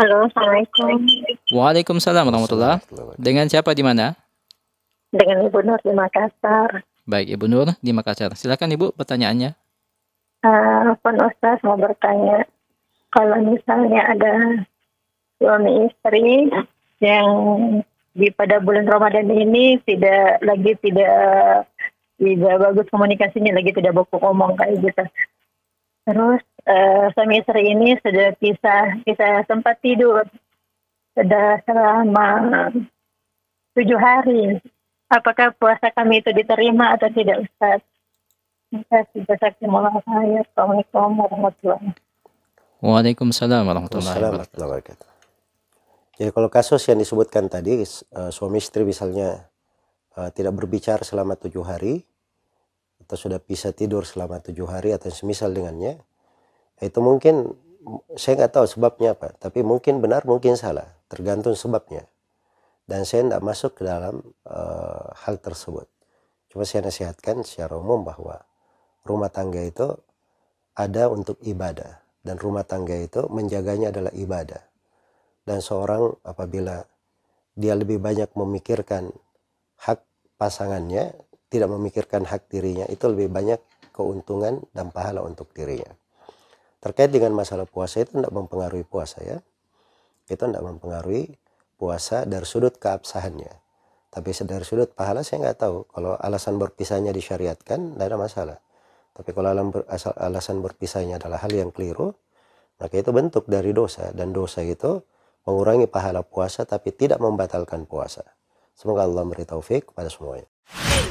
Halo, Assalamualaikum. Waalaikumsalam warahmatullah. Dengan siapa di mana? Dengan Ibu Nur di Makassar. Baik, Ibu Nur di Makassar. Silakan Ibu pertanyaannya. Uh, eh, Puan Ustaz mau bertanya, kalau misalnya ada suami istri yang di pada bulan Ramadan ini tidak lagi tidak tidak bagus komunikasinya lagi tidak baku ngomong kayak gitu. Terus Eh, semester suami istri ini sudah bisa kita sempat tidur sudah selama tujuh hari apakah puasa kami itu diterima atau tidak Ustaz Assalamualaikum warahmatullahi Waalaikumsalam warahmatullahi wabarakatuh. Jadi ya, kalau kasus yang disebutkan tadi eh, suami istri misalnya eh, tidak berbicara selama tujuh hari atau sudah bisa tidur selama tujuh hari atau semisal dengannya, itu mungkin saya nggak tahu sebabnya apa tapi mungkin benar mungkin salah tergantung sebabnya dan saya tidak masuk ke dalam uh, hal tersebut cuma saya nasihatkan secara umum bahwa rumah tangga itu ada untuk ibadah dan rumah tangga itu menjaganya adalah ibadah dan seorang apabila dia lebih banyak memikirkan hak pasangannya tidak memikirkan hak dirinya itu lebih banyak keuntungan dan pahala untuk dirinya terkait dengan masalah puasa itu tidak mempengaruhi puasa ya itu tidak mempengaruhi puasa dari sudut keabsahannya tapi dari sudut pahala saya nggak tahu kalau alasan berpisahnya disyariatkan tidak ada masalah tapi kalau alasan berpisahnya adalah hal yang keliru maka itu bentuk dari dosa dan dosa itu mengurangi pahala puasa tapi tidak membatalkan puasa semoga Allah memberi taufik pada semuanya